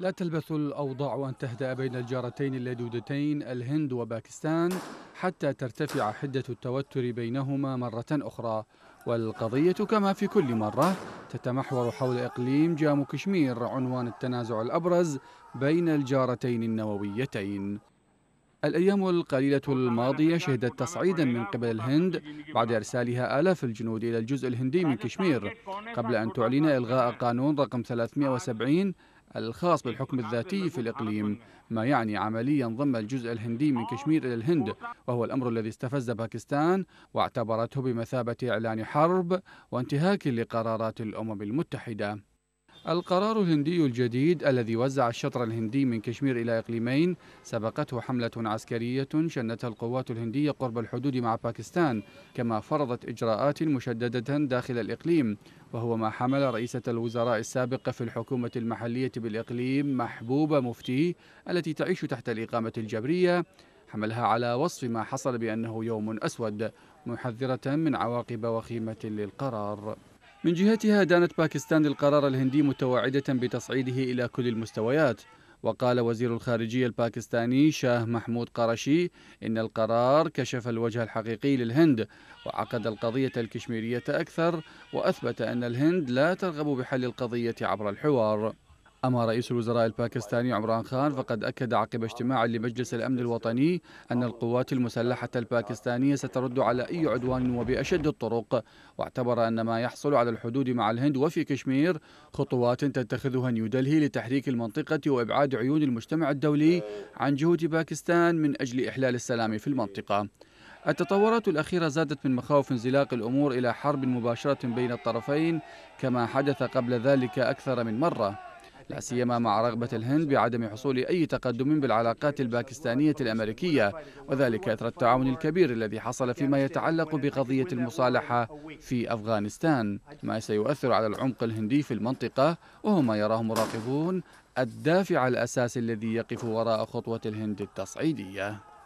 لا تلبث الأوضاع أن تهدأ بين الجارتين اللدودتين الهند وباكستان حتى ترتفع حدة التوتر بينهما مرة أخرى والقضية كما في كل مرة تتمحور حول إقليم جامو كشمير عنوان التنازع الأبرز بين الجارتين النوويتين الأيام القليلة الماضية شهدت تصعيدا من قبل الهند بعد إرسالها آلاف الجنود إلى الجزء الهندي من كشمير قبل أن تعلن إلغاء قانون رقم 370 الخاص بالحكم الذاتي في الإقليم ما يعني عمليا ضم الجزء الهندي من آه، كشمير إلى الهند وهو الأمر الذي استفز باكستان واعتبرته بمثابة إعلان حرب وانتهاك لقرارات الأمم المتحدة القرار الهندي الجديد الذي وزع الشطر الهندي من كشمير إلى إقليمين سبقته حملة عسكرية شنتها القوات الهندية قرب الحدود مع باكستان كما فرضت إجراءات مشددة داخل الإقليم وهو ما حمل رئيسة الوزراء السابقة في الحكومة المحلية بالإقليم محبوبة مفتي التي تعيش تحت الإقامة الجبرية حملها على وصف ما حصل بأنه يوم أسود محذرة من عواقب وخيمة للقرار من جهتها دانت باكستان القرار الهندي متوعدة بتصعيده إلى كل المستويات وقال وزير الخارجية الباكستاني شاه محمود قرشي إن القرار كشف الوجه الحقيقي للهند وعقد القضية الكشميرية أكثر وأثبت أن الهند لا ترغب بحل القضية عبر الحوار أما رئيس الوزراء الباكستاني عمران خان فقد أكد عقب اجتماع لمجلس الأمن الوطني أن القوات المسلحة الباكستانية سترد على أي عدوان وبأشد الطرق واعتبر أن ما يحصل على الحدود مع الهند وفي كشمير خطوات تتخذها نيودلهي لتحريك المنطقة وإبعاد عيون المجتمع الدولي عن جهود باكستان من أجل إحلال السلام في المنطقة التطورات الأخيرة زادت من مخاوف انزلاق الأمور إلى حرب مباشرة بين الطرفين كما حدث قبل ذلك أكثر من مرة لا سيما مع رغبة الهند بعدم حصول أي تقدم بالعلاقات الباكستانية الأمريكية وذلك إثر التعاون الكبير الذي حصل فيما يتعلق بقضية المصالحة في أفغانستان ما سيؤثر على العمق الهندي في المنطقة وهو ما يراه مراقبون الدافع الأساسي الذي يقف وراء خطوة الهند التصعيدية